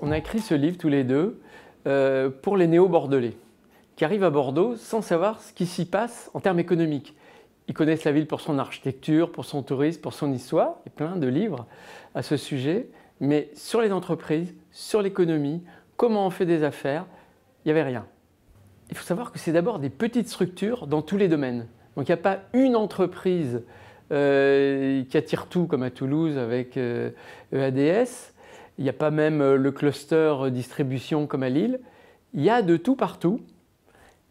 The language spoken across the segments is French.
on a écrit ce livre tous les deux euh, pour les néo-bordelais qui arrivent à Bordeaux sans savoir ce qui s'y passe en termes économiques. Ils connaissent la ville pour son architecture, pour son tourisme, pour son histoire, Il y a plein de livres à ce sujet, mais sur les entreprises, sur l'économie, comment on fait des affaires, il n'y avait rien. Il faut savoir que c'est d'abord des petites structures dans tous les domaines. Donc il n'y a pas une entreprise euh, qui attire tout comme à Toulouse avec EADS. Euh, e il n'y a pas même euh, le cluster euh, distribution comme à Lille. Il y a de tout partout.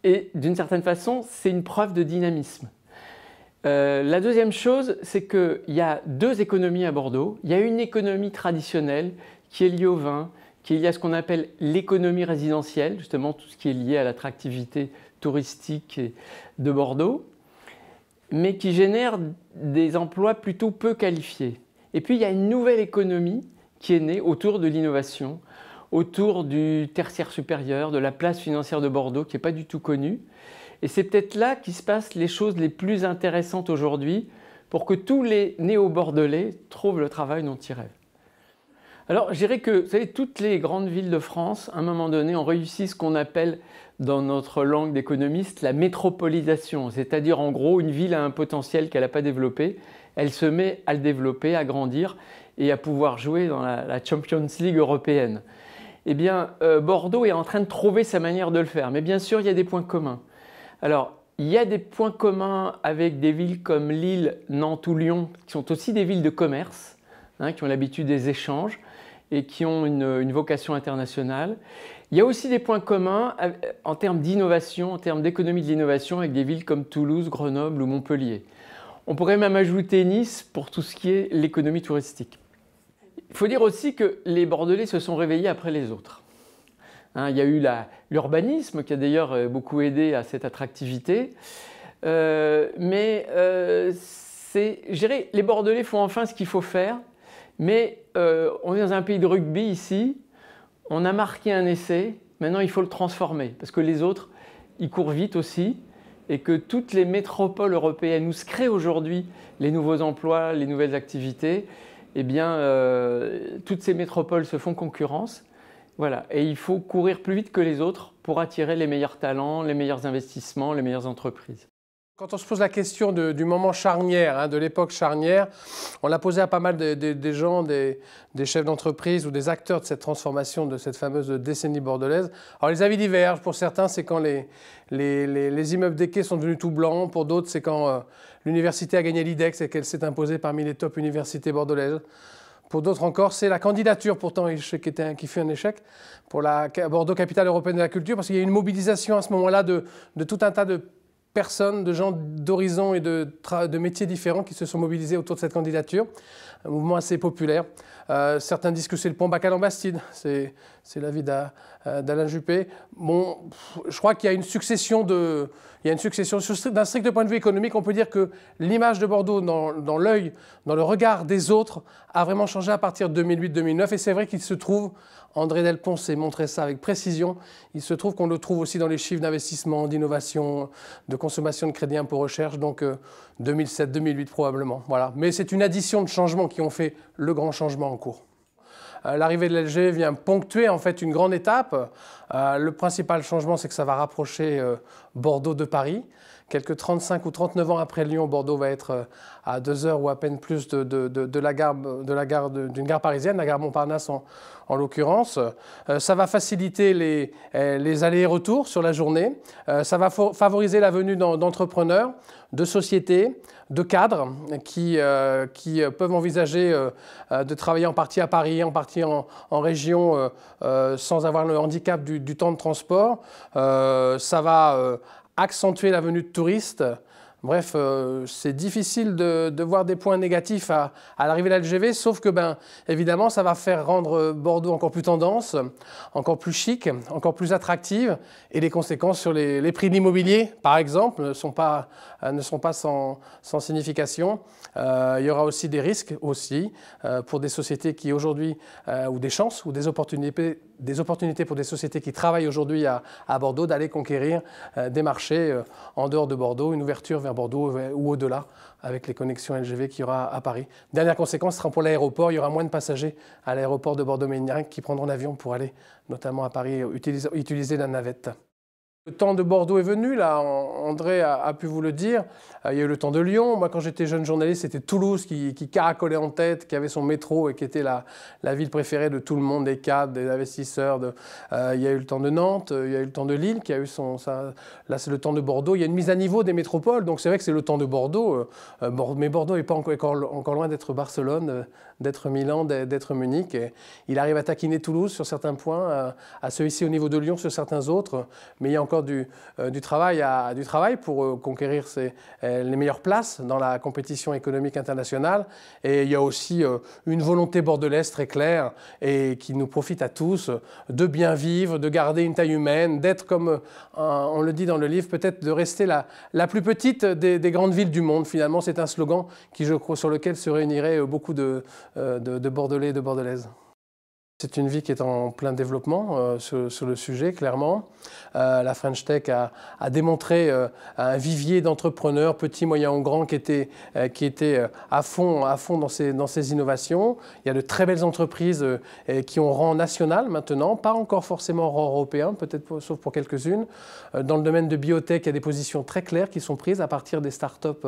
Et d'une certaine façon, c'est une preuve de dynamisme. Euh, la deuxième chose, c'est qu'il y a deux économies à Bordeaux. Il y a une économie traditionnelle qui est liée au vin, qui est liée à ce qu'on appelle l'économie résidentielle, justement tout ce qui est lié à l'attractivité touristique de Bordeaux, mais qui génère des emplois plutôt peu qualifiés. Et puis il y a une nouvelle économie qui est né autour de l'innovation, autour du tertiaire supérieur, de la place financière de Bordeaux, qui n'est pas du tout connue. Et c'est peut-être là qu'il se passe les choses les plus intéressantes aujourd'hui pour que tous les néo-bordelais trouvent le travail dont ils rêvent. Alors, je dirais que, vous savez, toutes les grandes villes de France, à un moment donné, ont réussi ce qu'on appelle, dans notre langue d'économiste, la métropolisation. C'est-à-dire, en gros, une ville a un potentiel qu'elle n'a pas développé. Elle se met à le développer, à grandir et à pouvoir jouer dans la, Champions League européenne. Eh bien, euh, Bordeaux est en train de trouver sa manière de le faire. Mais bien sûr, il y a des points communs. Alors, il y a des points communs avec des villes comme Lille, Nantes ou Lyon, qui sont aussi des villes de commerce, hein, qui ont l'habitude des échanges et qui ont une, une, vocation internationale. Il y a aussi des points communs euh, en termes d'innovation, en termes d'économie de l'innovation avec des villes comme Toulouse, Grenoble ou Montpellier. On pourrait même ajouter Nice pour tout ce qui est l'économie touristique. Il faut dire aussi que les Bordelais se sont réveillés après les autres. Hein, il y a eu l'urbanisme qui a d'ailleurs euh, beaucoup aidé à cette attractivité. Euh, mais euh, les Bordelais font enfin ce qu'il faut faire. Mais on est dans un pays de rugby ici. On a marqué un essai. Maintenant, il faut le transformer parce que les autres, ils courent vite aussi et que toutes les métropoles européennes où se créent aujourd'hui les nouveaux emplois, les nouvelles activités, eh bien, euh, toutes ces métropoles se font concurrence. Voilà, et il faut courir plus vite que les autres pour attirer les meilleurs talents, les meilleurs investissements, les meilleures entreprises. Quand on se pose la question du moment charnière, hein, de l'époque charnière, on l'a posé à pas mal des de, gens, des, chefs d'entreprise ou des acteurs de cette transformation, de cette fameuse décennie bordelaise. Alors les avis divergent. Pour certains, c'est quand les, les, immeubles des quais sont devenus tout blancs. Pour d'autres, c'est quand euh, l'université a gagné l'IDEX et qu'elle s'est imposée parmi les top universités bordelaises. Pour d'autres encore, c'est la candidature pourtant qui, était un, qui fut un échec pour la Bordeaux Capitale Européenne de la Culture, parce qu'il y a eu une mobilisation à ce moment-là de tout un tas de personnes, de gens d'horizons et de, de métiers différents qui se sont mobilisés autour de cette candidature un mouvement assez populaire. Euh, certains disent que c'est le pont Bacal Bastide, c'est l'avis euh, d'Alain Juppé. Bon, je crois qu'il y a une succession de, il y une succession d'un strict point de vue économique. On peut dire que l'image de Bordeaux dans, l'œil, dans le regard des autres, a vraiment changé à partir de 2008-2009. Et c'est vrai qu'il se trouve, André Delpont s'est montré ça avec précision. Il se trouve qu'on le trouve aussi dans les chiffres d'investissement, d'innovation, de consommation de crédit impôt recherche, donc 2007-2008 euh, probablement. Voilà. Mais c'est une addition de changements qui qui ont fait le grand changement en cours. Euh, l'arrivée de l'LG vient ponctuer en fait une grande étape. Euh, le principal changement, c'est que ça va rapprocher euh, Bordeaux de Paris quelques 35 ou 39 ans après Lyon, Bordeaux va être euh, à deux heures ou à peine plus de, de, de, la gare de la gare d'une gare parisienne, la gare Montparnasse en, l'occurrence. Euh, ça va faciliter les, euh, les allers-retours sur la journée. ça va favoriser la venue d'entrepreneurs, de sociétés, de cadres qui, qui peuvent envisager de travailler en partie à Paris, en partie en, région, sans avoir le handicap du, du temps de transport. ça va accentuer la venue de touristes. Bref, euh, c'est difficile de, voir des points négatifs à, l'arrivée de l'LGV, sauf que, ben, évidemment, ça va faire rendre euh, Bordeaux encore plus tendance, encore plus chic, encore plus attractive, et les conséquences sur les, prix de l'immobilier, par exemple, ne sont pas, euh, sans, signification. il y aura aussi des risques, aussi, pour des sociétés qui, aujourd'hui, ou des chances, ou des opportunités des opportunités pour des sociétés qui travaillent aujourd'hui à, Bordeaux d'aller conquérir euh, des marchés euh, en dehors de Bordeaux, une ouverture vers Bordeaux euh, ou au-delà avec les connexions LGV qu'il y aura à Paris. Dernière conséquence sera pour l'aéroport, il y aura moins de passagers à l'aéroport de bordeaux mérignac qui prendront l'avion pour aller notamment à Paris utiliser, utiliser la navette. Le temps de Bordeaux est venu, là, André a, pu vous le dire. Euh, il y a eu le temps de Lyon. Moi, quand j'étais jeune journaliste, c'était Toulouse qui, caracolait en tête, qui avait son métro et qui était la, la ville préférée de tout le monde, des cadres, des investisseurs. De, euh, il y a eu le temps de Nantes, euh, il y a eu le temps de Lille qui a eu son. là, c'est le temps de Bordeaux. Il y a une mise à niveau des métropoles, donc c'est vrai que c'est le temps de Bordeaux. mais Bordeaux n'est pas encore, encore loin d'être Barcelone, d'être Milan, d'être Munich. il arrive à taquiner Toulouse sur certains points, à, se hisser au niveau de Lyon sur certains autres, mais il y a encore du, euh, du, travail, à, du travail pour euh, conquérir euh, les meilleures places dans la compétition économique internationale. Et il y a aussi une volonté bordelaise très claire et qui nous profite à tous de bien vivre, de garder une taille humaine, d'être comme on le dit dans le livre, peut-être de rester la, la plus petite des, grandes villes du monde. Finalement, c'est un slogan qui, je crois, sur lequel se réuniraient beaucoup de, de, de Bordelais et de Bordelaises. C'est une vie qui est en plein développement euh, sur, le sujet, clairement. Euh, la French Tech a, démontré euh, un vivier d'entrepreneurs, petits, moyens ou grands, qui étaient, qui étaient à fond, à fond dans, ces, dans ces innovations. Il y a de très belles entreprises qui ont rang national maintenant, pas encore forcément rang européen, peut-être sauf pour quelques-unes. dans le domaine de biotech, il y a des positions très claires qui sont prises à partir des start-up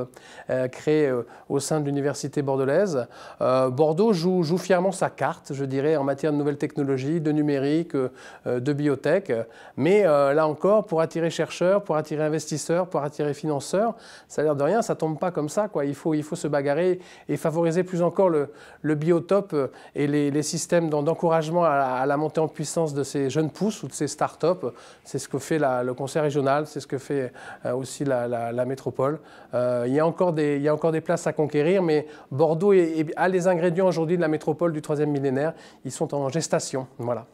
créées au sein de l'université bordelaise. Bordeaux joue, joue fièrement sa carte, je dirais, en matière de nouvelles technologies, de numérique, euh, euh, de biotech. Mais euh, là encore, pour attirer chercheurs, pour attirer investisseurs, pour attirer financeurs, ça a l'air de rien, ça tombe pas comme ça. Quoi. Il, faut, il faut se bagarrer et favoriser plus encore le, le biotope et les, systèmes d'encouragement à, la montée en puissance de ces jeunes pousses ou de ces start-up. C'est ce que fait le conseil régional, c'est ce que fait aussi la, métropole. il, y a encore des, encore des places à conquérir, mais Bordeaux a les ingrédients aujourd'hui de la métropole du troisième millénaire. Ils sont en gestation. Voilà.